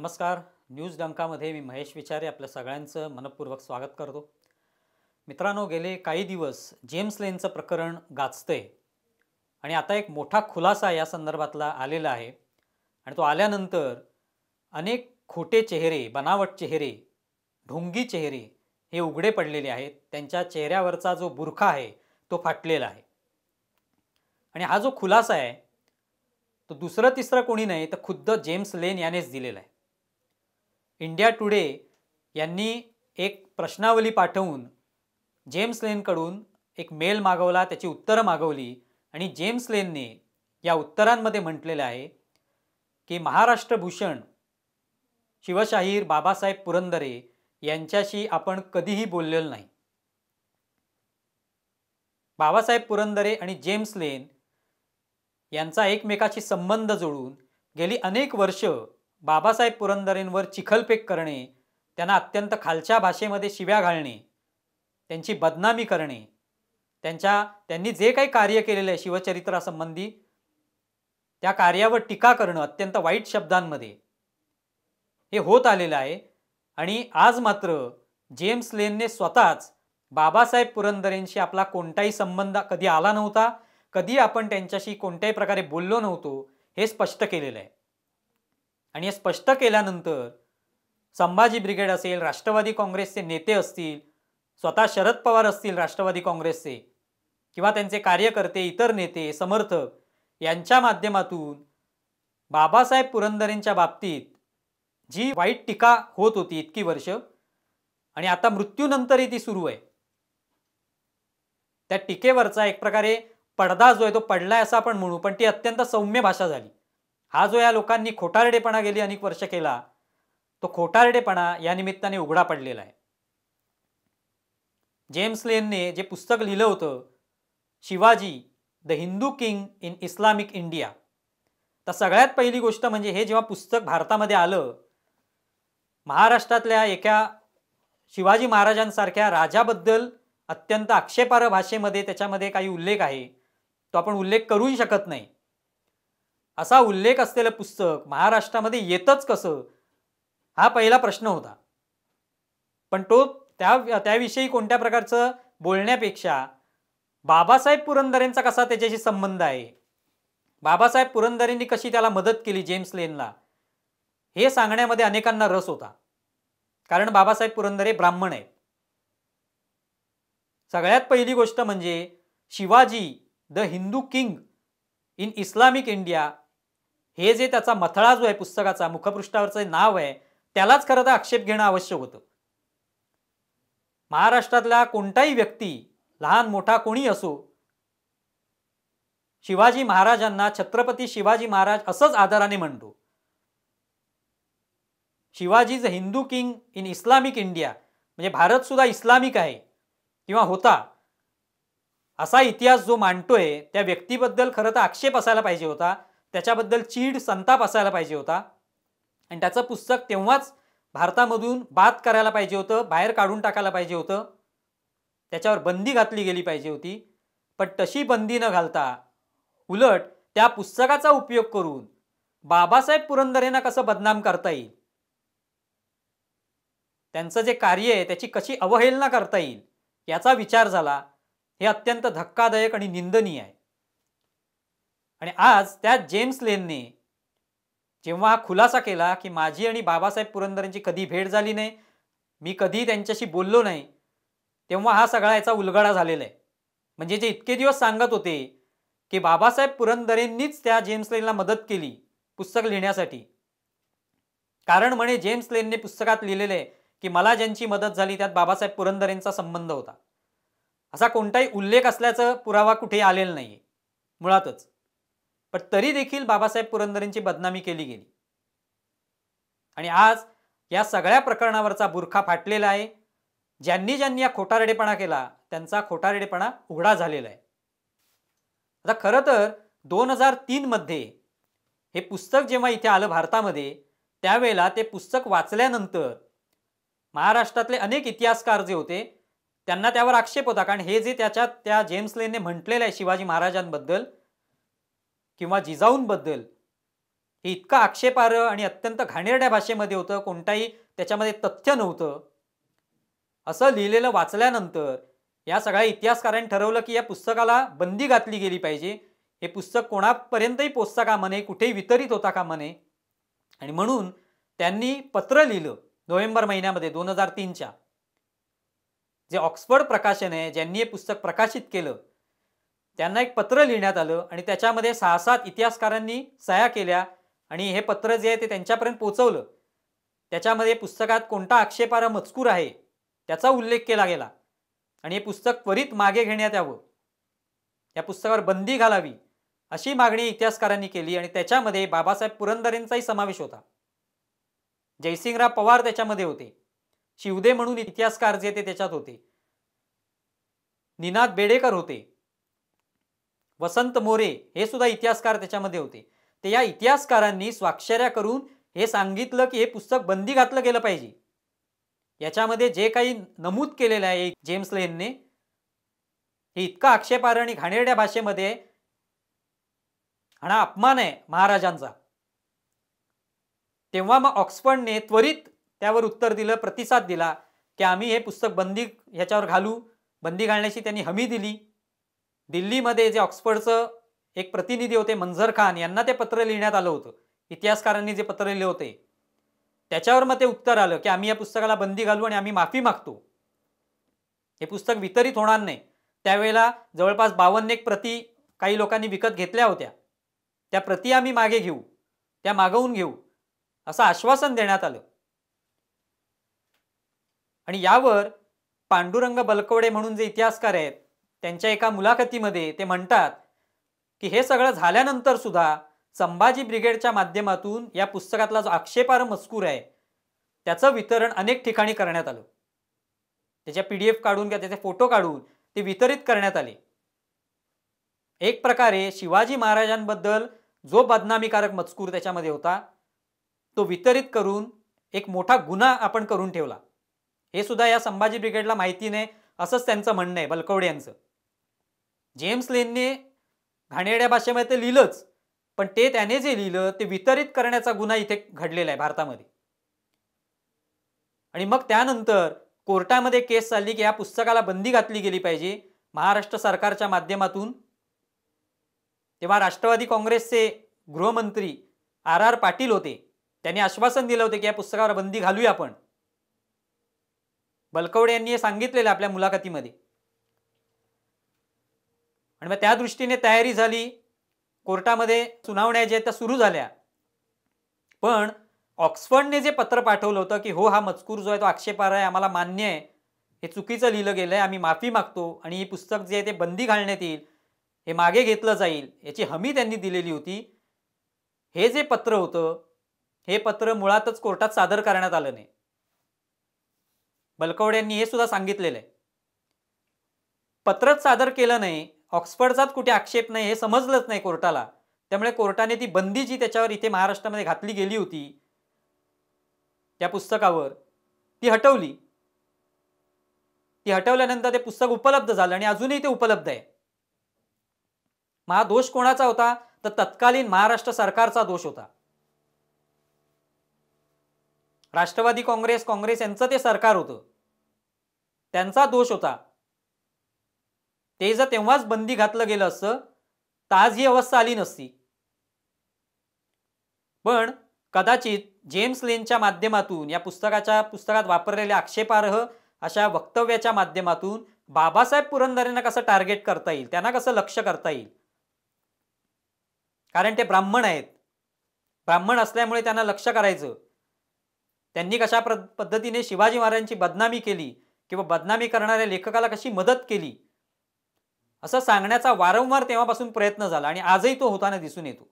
नमस्कार न्यूज डंकामध्ये मी महेश विचारे आपल्या सगळ्यांचं मनपूर्वक स्वागत करतो मित्रांनो गेले काही दिवस जेम्स लेनचं प्रकरण गाजतंय आणि आता एक मोठा खुलासा या संदर्भातला आलेला आहे आणि तो आल्यानंतर अनेक खोटे चेहरे बनावट चेहरे ढोंगी चेहरे हे उघडे पडलेले आहेत त्यांच्या चेहऱ्यावरचा जो बुरखा आहे तो फाटलेला आहे आणि हा जो खुलासा आहे तो दुसरं तिसरं कोणी नाही तर खुद्द जेम्स लेन यानेच दिलेला आहे इंडिया टुडे यांनी एक प्रश्नावली पाठवून जेम्स लेनकडून एक मेल मागवला त्याची उत्तरं मागवली आणि जेम्स लेनने या उत्तरांमध्ये म्हटलेलं आहे की महाराष्ट्र भूषण शिवशाहीर बाबासाहेब पुरंदरे यांच्याशी आपण कधीही बोललेलो नाही बाबासाहेब पुरंदरे आणि जेम्स लेन यांचा एकमेकाशी संबंध जोडून गेली अनेक वर्ष बाबासाहेब पुरंदरेंवर चिखलपेक करणे त्यांना अत्यंत खालच्या भाषेमध्ये शिव्या घालणे त्यांची बदनामी करणे त्यांच्या त्यांनी जे काही कार्य केलेलं आहे शिवचरित्रासंबंधी त्या कार्यावर टीका करणं अत्यंत वाईट शब्दांमध्ये हे होत आलेलं आहे आणि आज मात्र जेम्स लेनने स्वतःच बाबासाहेब पुरंदरेंशी आपला कोणताही संबंध कधी आला नव्हता कधी आपण त्यांच्याशी कोणत्याही प्रकारे बोललो नव्हतो हे स्पष्ट केलेलं आहे आणि हे स्पष्ट केल्यानंतर संभाजी ब्रिगेड असेल राष्ट्रवादी काँग्रेसचे नेते असतील स्वतः शरद पवार असतील राष्ट्रवादी काँग्रेसचे किंवा त्यांचे कार्यकर्ते इतर नेते समर्थक यांच्या माध्यमातून बाबासाहेब पुरंदरेंच्या बाबतीत जी वाईट टीका होत होती इतकी वर्ष आणि आता मृत्यूनंतरही ती सुरू आहे त्या टीकेवरचा एक प्रकारे पडदा जो आहे तो पडला आहे असं आपण म्हणू पण ती अत्यंत सौम्य भाषा झाली हा जो या लोकांनी खोटारडेपणा गेली अनेक वर्ष केला तो खोटारडेपणा या निमित्ताने उघडा पडलेला आहे जेम्स लेनने जे पुस्तक लिहिलं होतं Shivaji the Hindu king in Islamic India तर सगळ्यात पहिली गोष्ट म्हणजे हे जेव्हा पुस्तक भारतामध्ये आलं महाराष्ट्रातल्या एका शिवाजी महाराजांसारख्या राजाबद्दल अत्यंत आक्षेपार्ह भाषेमध्ये त्याच्यामध्ये काही उल्लेख आहे तो आपण उल्लेख करूही शकत नाही असा उल्लेख असलेलं पुस्तक महाराष्ट्रामध्ये येतच कसं हा पहिला प्रश्न होता पण तो त्या त्याविषयी कोणत्या प्रकारचं बोलण्यापेक्षा बाबासाहेब पुरंदरेंचा कसा त्याच्याशी संबंध आहे बाबासाहेब पुरंदरेंनी कशी त्याला मदत केली जेम्स लेनला हे सांगण्यामध्ये अनेकांना रस होता कारण बाबासाहेब पुरंदरे ब्राह्मण आहेत सगळ्यात पहिली गोष्ट म्हणजे Shivaji the Hindu king in Islamic India हे जे त्याचा मथळा जो आहे पुस्तकाचा मुखपृष्ठावरचं नाव आहे त्यालाच खरं तर आक्षेप घेणं आवश्यक होतं महाराष्ट्रातल्या कोणताही व्यक्ती लहान मोठा कोणी असो शिवाजी महाराजांना छत्रपती शिवाजी महाराज असंच आदराने म्हणतो Shivaji is Hindu king in Islamic India म्हणजे भारत सुद्धा इस्लामिक आहे किंवा होता असा इतिहास जो मांडतोय त्या व्यक्तीबद्दल खरं तर आक्षेप असायला पाहिजे होता त्याच्याबद्दल चीड संताप असायला पाहिजे होता आणि त्याचं पुस्तक तेव्हाच भारतामधून बाद करायला पाहिजे होतं बाहेर काढून टाकायला पाहिजे होतं त्याच्यावर बंदी घातली गेली पाहिजे होती पण तशी बंदी न घालता उलट त्या पुस्तकाचा उपयोग करून बाबासाहेब पुरंदरेंना कसं बदनाम करता येईल त्यांचं जे कार्य आहे त्याची कशी अवहेलना करता येईल याचा विचार झाला हे अत्यंत धक्कादायक आणि निंदनीय आहे आणि आज त्या जेम्स लेनने जेव्हा हा खुलासा केला की माझी आणि बाबासाहेब पुरंदरेंची कधी भेट झाली नाही मी कधी त्यांच्याशी बोललो नाही तेव्हा हा सगळा याचा उलगडा झालेला आहे म्हणजे जे इतके दिवस सांगत होते की बाबासाहेब पुरंदरेंनीच त्या जेम्स लेनला मदत केली पुस्तक लिहिण्यासाठी कारण म्हणे जेम्स लेनने पुस्तकात लिहिलेलं आहे की मला ज्यांची मदत झाली त्यात बाबासाहेब पुरंदरेंचा संबंध होता असा कोणताही उल्लेख असल्याचं पुरावा कुठे आलेला नाही मुळातच पण तरी देखील बाबासाहेब पुरंदरेंची बदनामी केली गेली आणि आज या सगळ्या प्रकरणावरचा बुरखा फाटलेला आहे ज्यांनी ज्यांनी या खोटारडेपणा केला त्यांचा खोटारडेपणा उघडा झालेला आहे आता खरं तर दोन हजार तीनमध्ये हे पुस्तक जेव्हा इथे आलं भारतामध्ये त्यावेळेला ते पुस्तक वाचल्यानंतर महाराष्ट्रातले अनेक इतिहासकार जे होते त्यांना त्यावर आक्षेप होता कारण हे जे त्याच्यात त्या जेम्स लेनने म्हटलेलं आहे शिवाजी महाराजांबद्दल किंवा जिजाऊंबद्दल हे इतकं आक्षेपार्ह आणि अत्यंत घाणेरड्या भाषेमध्ये होतं कोणताही त्याच्यामध्ये तथ्य नव्हतं असं लिहिलेलं वाचल्यानंतर या सगळ्या इतिहासकारांनी ठरवलं की या पुस्तकाला बंदी घातली गेली पाहिजे हे पुस्तक कोणापर्यंतही पोचता का नये कुठेही वितरित होता का नये आणि म्हणून त्यांनी पत्र लिहिलं नोव्हेंबर महिन्यामध्ये दोन हजार तीनच्या जे ऑक्सफर्ड प्रकाशन आहे ज्यांनी हे पुस्तक प्रकाशित केलं त्यांना एक पत्र लिहिण्यात आलं आणि त्याच्यामध्ये सहा सात इतिहासकारांनी सह्या केल्या आणि हे पत्र जे आहे ते त्यांच्यापर्यंत पोचवलं त्याच्यामध्ये पुस्तकात कोणता आक्षेपारा मजकूर आहे त्याचा उल्लेख केला गेला आणि हे पुस्तक त्वरित मागे घेण्यात यावं या पुस्तकावर बंदी घालावी अशी मागणी इतिहासकारांनी केली आणि त्याच्यामध्ये बाबासाहेब पुरंदरेंचाही समावेश होता जयसिंगराव पवार त्याच्यामध्ये होते शिवदे म्हणून इतिहासकार जे ते त्याच्यात होते निनाद बेडेकर होते वसंत मोरे हे सुद्धा इतिहासकार त्याच्यामध्ये होते ते या इतिहासकारांनी स्वाक्षऱ्या करून हे सांगितलं की हे पुस्तक बंदी घातलं गेलं पाहिजे याच्यामध्ये जे काही नमूद केलेलं आहे जेम्स लेनने हे इतकं आक्षेपार्ह आणि घाणेरड्या भाषेमध्ये हा अपमान आहे महाराजांचा तेव्हा मग ऑक्सफर्डने त्वरित त्यावर उत्तर दिलं प्रतिसाद दिला की आम्ही हे पुस्तक बंदी ह्याच्यावर घालू बंदी घालण्याची त्यांनी हमी दिली दिल्लीमध्ये जे ऑक्सफर्डचं एक प्रतिनिधी होते मंझर खान यांना ते पत्र लिहिण्यात आलं होतं इतिहासकारांनी जे पत्र लिहिले होते त्याच्यावर मग ते उत्तर आलं की आम्ही या पुस्तकाला बंदी घालू आणि आम्ही माफी मागतो हे पुस्तक वितरित होणार नाही त्यावेळेला जवळपास बावन्न एक प्रती काही लोकांनी विकत घेतल्या होत्या त्या प्रती आम्ही मागे घेऊ त्या मागवून घेऊ असं आश्वासन देण्यात आलं आणि यावर पांडुरंग बलकवडे म्हणून जे इतिहासकार आहेत त्यांच्या एका मुलाखतीमध्ये ते म्हणतात की हे सगळं झाल्यानंतर सुद्धा संभाजी ब्रिगेडच्या माध्यमातून या पुस्तकातला जो आक्षेपार्ह मजकूर आहे त्याचं वितरण अनेक ठिकाणी करण्यात आलं त्याच्या पी डी एफ काढून किंवा त्याचे फोटो काढून ते वितरित करण्यात आले एक प्रकारे शिवाजी महाराजांबद्दल जो बदनामीकारक मजकूर त्याच्यामध्ये होता तो वितरित करून एक मोठा गुन्हा आपण करून ठेवला हे सुद्धा या संभाजी ब्रिगेडला माहिती नाही असंच त्यांचं म्हणणं आहे बलकवडे यांचं जेम्स लेनने घाणेड्या भाषेमध्ये ते लिहिलंच पण ते त्याने जे लिहिलं ते वितरित करण्याचा गुन्हा इथे घडलेला आहे भारतामध्ये आणि मग त्यानंतर कोर्टामध्ये केस चालली की या पुस्तकाला बंदी घातली गेली पाहिजे महाराष्ट्र सरकारच्या माध्यमातून तेव्हा राष्ट्रवादी काँग्रेसचे गृहमंत्री आर आर पाटील होते त्यांनी आश्वासन दिलं होतं की या पुस्तकावर बंदी घालूया आपण बलकवडे यांनी हे सांगितलेलं आपल्या मुलाखतीमध्ये आणि मग त्या दृष्टीने तयारी झाली कोर्टामध्ये सुनावण्या ज्या त्या सुरू झाल्या पण ऑक्सफर्डने जे पत्र पाठवलं होतं की हो हा मजकूर जो आहे तो आक्षेपार आहे आम्हाला मान्य आहे हे चुकीचं लिहिलं गेलं आहे आम्ही माफी मागतो आणि हे पुस्तक जे आहे ते बंदी घालण्यात येईल हे मागे घेतलं जाईल याची हमी त्यांनी दिलेली होती हे जे पत्र होतं हे पत्र मुळातच कोर्टात सादर करण्यात आलं नाही यांनी हे सुद्धा सांगितलेलं आहे पत्रच सादर केलं नाही ऑक्सफर्डचाच कुठे आक्षेप नाही हे समजलंच नाही कोर्टाला त्यामुळे कोर्टाने ती बंदी जी त्याच्यावर इथे महाराष्ट्रामध्ये घातली गेली होती त्या पुस्तकावर ती हटवली ती हटवल्यानंतर ते पुस्तक उपलब्ध झालं आणि अजूनही ते उपलब्ध आहे महादोष कोणाचा होता तर तत्कालीन महाराष्ट्र सरकारचा दोष होता राष्ट्रवादी काँग्रेस काँग्रेस यांचं ते सरकार होतं त्यांचा दोष होता ते जर तेव्हाच बंदी घातलं गेलं असतं तर आज ही अवस्था आली नसती पण कदाचित जेम्स लेनच्या माध्यमातून या पुस्तकाच्या पुस्तकात वापरलेल्या आक्षेपार्ह अशा वक्तव्याच्या माध्यमातून बाबासाहेब पुरंदरेंना कसं टार्गेट करता येईल त्यांना कसं लक्ष करता येईल कारण ते ब्राह्मण आहेत ब्राह्मण असल्यामुळे त्यांना लक्ष करायचं त्यांनी कशा पद्धतीने शिवाजी महाराजांची बदनामी केली किंवा बदनामी करणाऱ्या लेखकाला कशी मदत केली असं सांगण्याचा वारंवार तेव्हापासून प्रयत्न झाला आणि आजही तो होताना दिसून येतो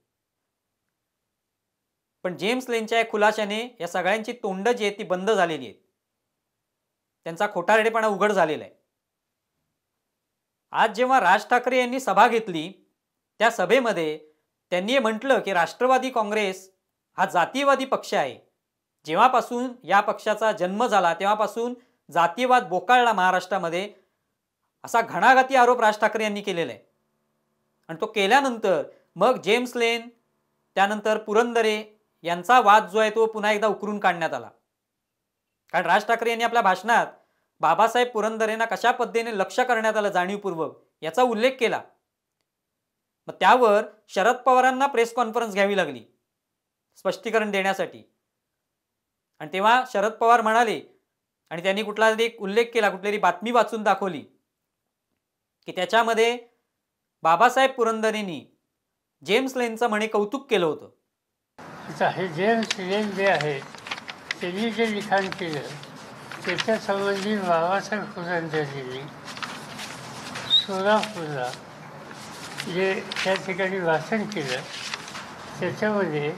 पण जेम्स लेनच्या या खुलाशाने या सगळ्यांची तोंड जी आहेत ती बंद झालेली आहेत त्यांचा खोटारडेपणा उघड झालेला आहे आज जेव्हा राज ठाकरे यांनी सभा घेतली त्या सभेमध्ये त्यांनी म्हटलं की राष्ट्रवादी काँग्रेस हा जातीयवादी पक्ष आहे जेव्हापासून या पक्षाचा जन्म झाला तेव्हापासून जातीयवाद बोकाळला महाराष्ट्रामध्ये असा घणाघाती आरोप राज ठाकरे यांनी केलेला आहे आणि तो केल्यानंतर मग जेम्स लेन त्यानंतर पुरंदरे यांचा वाद जो आहे तो पुन्हा एकदा उकरून काढण्यात आला कारण राज ठाकरे यांनी आपल्या भाषणात बाबासाहेब पुरंदरेंना कशा पद्धतीने लक्ष करण्यात आलं जाणीवपूर्वक याचा उल्लेख केला मग त्यावर शरद पवारांना प्रेस कॉन्फरन्स घ्यावी लागली स्पष्टीकरण देण्यासाठी आणि तेव्हा शरद पवार म्हणाले आणि त्यांनी कुठला तरी उल्लेख केला कुठली बातमी वाचून दाखवली की त्याच्यामध्ये बाबासाहेब पुरंदरेंनी जेम्स लेनचं म्हणे कौतुक केलं होतं हे जेम्स लेन जे आहे त्यांनी जे लिखाण केलं त्याच्या संबंधी बाबासाहेब पुरंदरेंनी सोलापूरला जे त्या ठिकाणी भाषण केलं त्याच्यामध्ये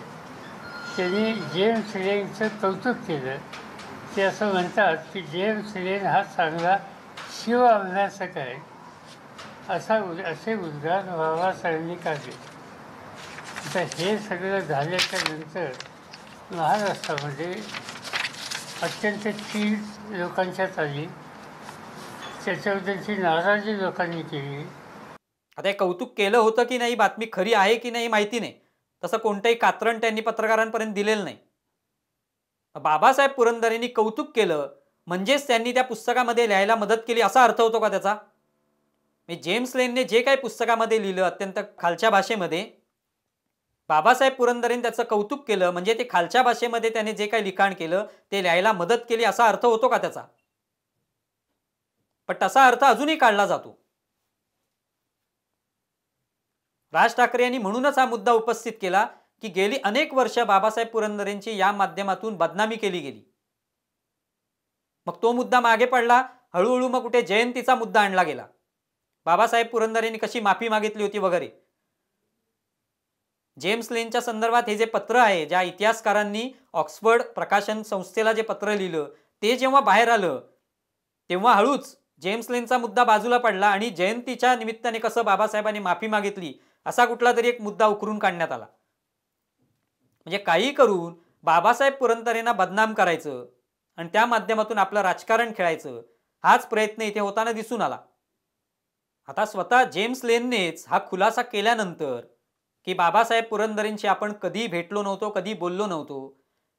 त्यांनी जेम्स लेनचं कौतुक केलं ते असं म्हणतात की जेम्स लेन हा चांगला शिव अभ्यासक आहे असा उद असे उद्गार बाबासाहेबांनी काढले तर हे सगळं झाल्याच्या नंतर महाराष्ट्रामध्ये अत्यंत चीड लोकांच्यात आली त्यांची नाराजी लोकांनी केली आता हे कौतुक केलं होतं की नाही बातमी खरी आहे की नाही माहिती नाही तसं कोणतंही कात्रण त्यांनी पत्रकारांपर्यंत दिलेलं नाही बाबासाहेब पुरंदरेंनी कौतुक केलं म्हणजेच त्यांनी त्या पुस्तकामध्ये लिहायला मदत केली असा अर्थ होतो का त्याचा मी जेम्स लेनने जे काही पुस्तकामध्ये लिहिलं अत्यंत खालच्या भाषेमध्ये बाबासाहेब पुरंदरेने त्याचं कौतुक केलं म्हणजे ते खालच्या भाषेमध्ये त्याने जे काही लिखाण केलं ते लिहायला मदत केली असा अर्थ होतो का त्याचा पण तसा अर्थ अजूनही काढला जातो राज ठाकरे यांनी म्हणूनच हा मुद्दा उपस्थित केला की गेली अनेक वर्ष बाबासाहेब पुरंदरेंची या माध्यमातून बदनामी केली गेली मग तो मुद्दा मागे पडला हळूहळू मग कुठे जयंतीचा मुद्दा आणला गेला बाबासाहेब पुरंदरेंनी कशी माफी मागितली होती वगैरे जेम्स लेनच्या संदर्भात हे जे पत्र आहे ज्या इतिहासकारांनी ऑक्सफर्ड प्रकाशन संस्थेला जे पत्र लिहिलं ते जेव्हा बाहेर आलं तेव्हा हळूच जेम्स लेनचा मुद्दा बाजूला पडला आणि जयंतीच्या निमित्ताने कसं बाबासाहेबांनी माफी मागितली असा कुठला तरी एक मुद्दा उकरून काढण्यात आला म्हणजे काही करून बाबासाहेब पुरंदरेंना बदनाम करायचं आणि त्या माध्यमातून आपलं राजकारण खेळायचं हाच प्रयत्न इथे होताना दिसून आला आता स्वतः जेम्स लेननेच हा खुलासा केल्यानंतर की बाबासाहेब पुरंदरेंशी आपण कधी भेटलो नव्हतो कधी बोललो नव्हतो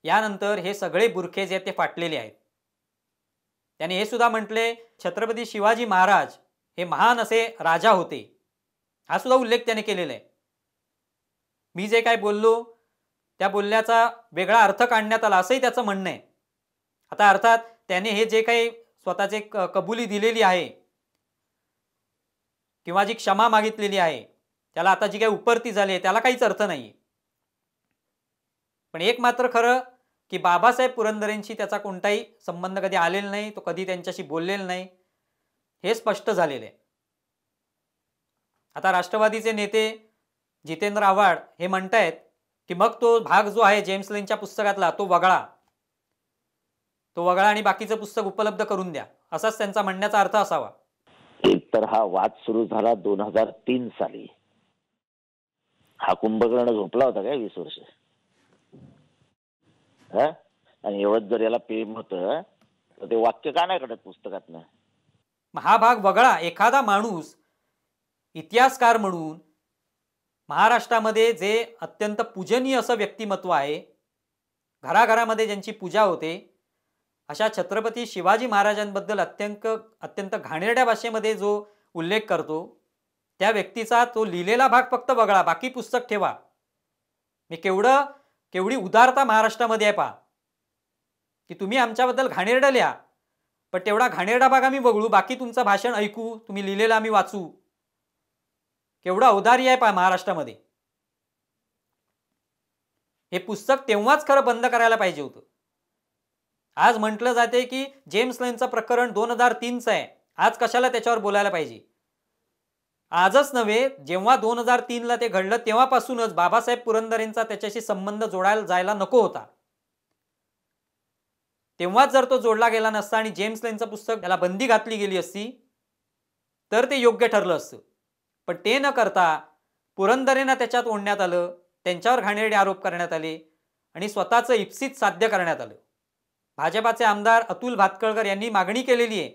यानंतर हे सगळे बुरखे जे ते फाटलेले आहेत त्याने हे सुद्धा म्हटले छत्रपती शिवाजी महाराज हे महान असे राजा होते हा सुद्धा उल्लेख त्याने केलेला आहे मी जे काय बोललो त्या बोलण्याचा वेगळा अर्थ काढण्यात आला असंही त्याचं म्हणणं आहे आता अर्थात त्याने हे जे काही स्वतःचे कबुली दिलेली आहे किंवा जी क्षमा मागितलेली आहे त्याला आता जी काही उपरती झाली आहे त्याला काहीच अर्थ नाही पण एक मात्र खरं की बाबासाहेब पुरंदरेंशी त्याचा कोणताही संबंध कधी आलेला नाही तो कधी त्यांच्याशी बोललेला नाही हे स्पष्ट झालेलं आहे आता राष्ट्रवादीचे नेते जितेंद्र आव्हाड हे म्हणतायत की मग तो भाग जो आहे जेम्स लेनच्या पुस्तकातला तो वगळा तो वगळा आणि बाकीचं पुस्तक उपलब्ध करून द्या असाच त्यांचा म्हणण्याचा अर्थ असावा तर हा वाद सुरू झाला दोन हजार तीन साली हा कुंभकर्ण झोपला होता काय वीस वर्ष आणि एवढ जर याला प्रेम होत तर ते वाक्य का नाही घडत पुस्तकात हा भाग वगळा एखादा माणूस इतिहासकार म्हणून महाराष्ट्रामध्ये जे अत्यंत पूजनीय असं व्यक्तिमत्व आहे घराघरामध्ये ज्यांची पूजा होते अशा छत्रपती शिवाजी महाराजांबद्दल अत्यंत अत्यंत घाणेरड्या भाषेमध्ये जो उल्लेख करतो त्या व्यक्तीचा तो लिहिलेला भाग फक्त वगळा बाकी पुस्तक ठेवा मी केवढं केवढी उदारता महाराष्ट्रामध्ये आहे पा की तुम्ही आमच्याबद्दल घाणेरडं लिहा पण तेवढा घाणेरडा भाग आम्ही वगळू बाकी तुमचं भाषण ऐकू तुम्ही लिहिलेलं आम्ही वाचू केवढा औदारी आहे पा महाराष्ट्रामध्ये हे पुस्तक तेव्हाच खरं बंद करायला पाहिजे होतं आज म्हटलं जाते की जेम्स लेनचं प्रकरण दोन हजार तीनचं आहे आज कशाला त्याच्यावर बोलायला पाहिजे आजच नव्हे जेव्हा दोन हजार तीनला ते घडलं तेव्हापासूनच बाबासाहेब पुरंदरेंचा त्याच्याशी संबंध जोडायला जायला नको होता तेव्हाच जर तो जोडला गेला नसता आणि जेम्स लेनचं पुस्तक त्याला बंदी घातली गेली असती तर ते योग्य ठरलं असतं पण ते न करता पुरंदरेंना त्याच्यात ओढण्यात आलं त्यांच्यावर घाणेरडे आरोप करण्यात आले आणि स्वतःचं इप्सित साध्य करण्यात आलं भाजपाचे आमदार अतुल भातकळकर यांनी मागणी केलेली आहे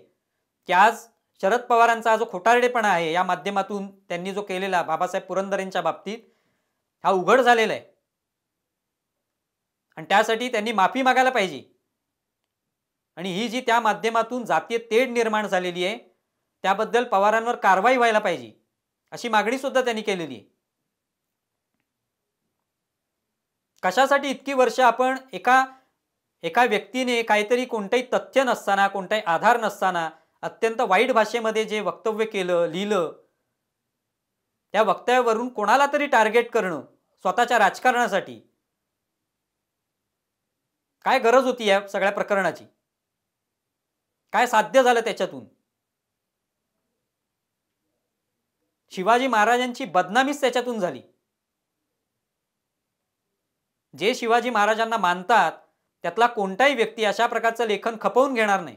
की आज शरद पवारांचा जो खोटारडेपणा आहे या माध्यमातून त्यांनी जो केलेला बाबासाहेब पुरंदरेंच्या बाबतीत हा उघड झालेला आहे आणि त्यासाठी त्यांनी माफी मागायला पाहिजे आणि ही जी त्या माध्यमातून जातीय तेढ निर्माण झालेली आहे त्याबद्दल पवारांवर कारवाई व्हायला पाहिजे अशी मागणी सुद्धा त्यांनी केलेली आहे कशासाठी इतकी वर्ष आपण एका एका व्यक्तीने काहीतरी कोणतंही तथ्य नसताना कोणताही आधार नसताना अत्यंत वाईट भाषेमध्ये जे वक्तव्य केलं लिहिलं त्या वक्तव्यावरून कोणाला तरी टार्गेट करणं स्वतःच्या राजकारणासाठी काय गरज होती या सगळ्या प्रकरणाची काय साध्य झालं त्याच्यातून शिवाजी महाराजांची बदनामीच त्याच्यातून झाली जे शिवाजी महाराजांना मानतात त्यातला कोणताही व्यक्ती अशा प्रकारचं लेखन खपवून घेणार नाही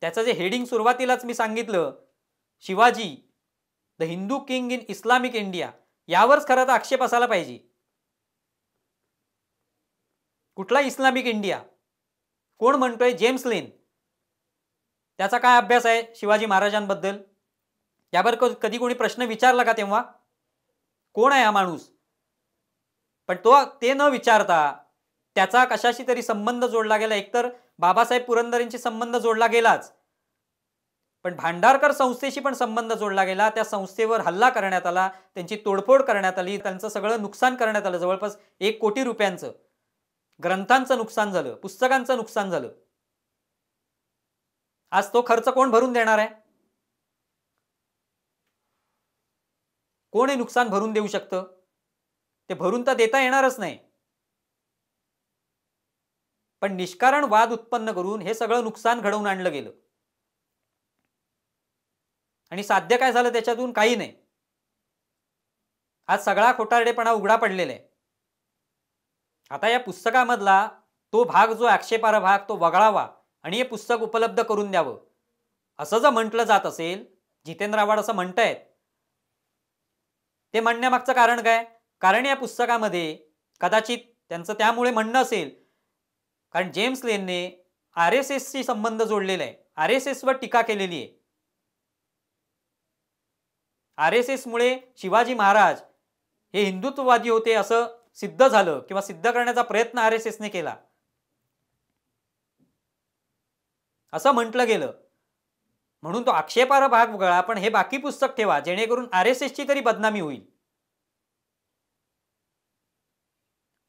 त्याचं जे हेडिंग सुरुवातीलाच मी सांगितलं Shivaji the Hindu king in Islamic India यावरच खरं तर आक्षेप असायला पाहिजे कुठला इस्लामिक इंडिया कोण म्हणतोय जेम्स लेन त्याचा काय अभ्यास आहे शिवाजी महाराजांबद्दल यावर कधी कोणी प्रश्न विचारला का तेव्हा कोण आहे हा माणूस पण तो ते न विचारता त्याचा कशाशी तरी संबंध जोडला गेला एकतर बाबासाहेब पुरंदरेंशी संबंध जोडला गेलाच पण भांडारकर संस्थेशी पण संबंध जोडला गेला त्या संस्थेवर हल्ला करण्यात आला त्यांची तोडफोड करण्यात आली त्यांचं सगळं नुकसान करण्यात आलं जवळपास एक कोटी रुपयांचं ग्रंथांचं नुकसान झालं पुस्तकांचं नुकसान झालं आज तो खर्च कोण भरून देणार आहे कोण हे नुकसान भरून देऊ शकतं ते भरून तर देता येणारच नाही पण निष्कारण वाद उत्पन्न करून हे सगळं नुकसान घडवून आणलं गेलं आणि साध्य काय झालं त्याच्यातून काही नाही आज सगळा खोटारडेपणा उघडा पडलेला आहे आता या पुस्तकामधला तो भाग जो आक्षेपार भाग तो वगळावा आणि हे पुस्तक उपलब्ध करून द्यावं असं जर म्हटलं जात असेल जितेंद्र आवाड असं म्हणतायत ते म्हणण्यामागचं कारण काय कारण या पुस्तकामध्ये कदाचित त्यांचं त्यामुळे म्हणणं असेल कारण जेम्स लेनने आर एस एसशी संबंध जोडलेला आहे आर एस एसवर टीका केलेली आहे आर एस एसमुळे शिवाजी महाराज हे हिंदुत्ववादी होते असं सिद्ध झालं किंवा सिद्ध करण्याचा प्रयत्न आर एस एसने केला असं म्हटलं गेलं म्हणून तो आक्षेपार भाग वगळा पण हे बाकी पुस्तक ठेवा जेणेकरून आर एस एसची तरी बदनामी होईल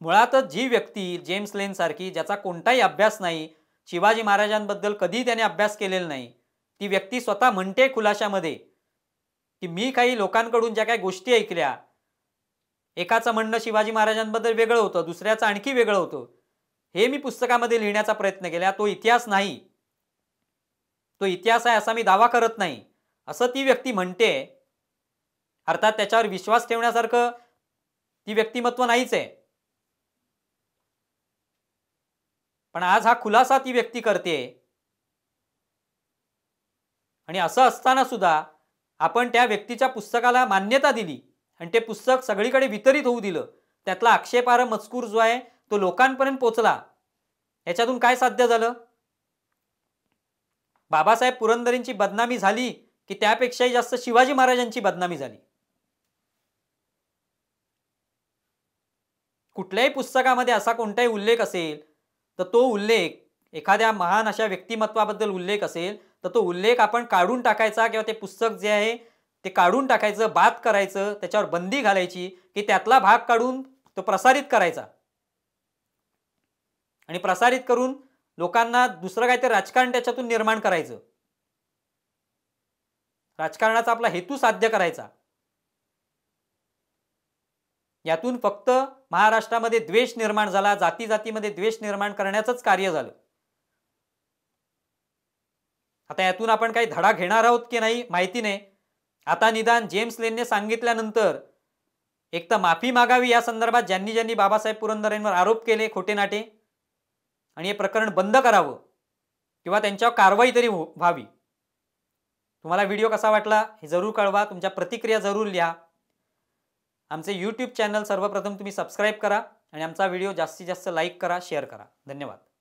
मुळातच जी व्यक्ती जेम्स लेन सारखी ज्याचा कोणताही अभ्यास नाही शिवाजी महाराजांबद्दल कधी त्याने अभ्यास केलेला नाही ती व्यक्ती स्वतः म्हणते खुलाशामध्ये की मी काही लोकांकडून ज्या काही गोष्टी ऐकल्या एकाचं म्हणणं शिवाजी महाराजांबद्दल वेगळं होतं दुसऱ्याचं आणखी वेगळं होतं हे मी पुस्तकामध्ये लिहिण्याचा प्रयत्न केला तो इतिहास नाही तो इतिहास आहे असा मी दावा करत नाही असं ती व्यक्ती म्हणते अर्थात त्याच्यावर विश्वास ठेवण्यासारखं ती व्यक्तिमत्व नाहीच आहे पण आज हा खुलासा ती व्यक्ती करते आणि असं असताना सुद्धा आपण त्या व्यक्तीच्या पुस्तकाला मान्यता दिली आणि ते पुस्तक सगळीकडे वितरित होऊ दिलं त्यातला आक्षेपार्ह मजकूर जो आहे तो लोकांपर्यंत पोचला याच्यातून काय साध्य झालं बाबासाहेब पुरंदरींची बदनामी झाली की त्यापेक्षाही जास्त शिवाजी महाराजांची बदनामी झाली कुठल्याही पुस्तकामध्ये असा कोणताही उल्लेख असेल तर तो उल्लेख एखाद्या महान अशा व्यक्तिमत्वाबद्दल उल्लेख असेल तर तो उल्लेख आपण काढून टाकायचा किंवा ते पुस्तक जे आहे ते काढून टाकायचं बाद करायचं त्याच्यावर बंदी घालायची की त्यातला भाग काढून तो प्रसारित करायचा आणि प्रसारित करून लोकांना दुसरं काहीतरी राजकारण त्याच्यातून निर्माण करायचं राजकारणाचा आपला हेतू साध्य करायचा यातून फक्त महाराष्ट्रामध्ये द्वेष निर्माण झाला जाती जातीमध्ये द्वेष निर्माण करण्याचंच कार्य झालं आता यातून आपण काही धडा घेणार आहोत की नाही माहिती नाही आता निदान जेम्स लेनने सांगितल्यानंतर एक तर माफी मागावी या संदर्भात ज्यांनी ज्यांनी बाबासाहेब पुरंदरेंवर आरोप केले खोटे नाटे आणि हे प्रकरण बंद करावं किंवा त्यांच्यावर कारवाई तरी व्हावी तुम्हाला व्हिडिओ कसा वाटला हे जरूर कळवा तुमच्या प्रतिक्रिया जरूर लिहा आमचे यूट्यूब चॅनल सर्वप्रथम तुम्ही सबस्क्राईब करा आणि आमचा व्हिडिओ जास्तीत जास्त लाईक करा शेअर करा धन्यवाद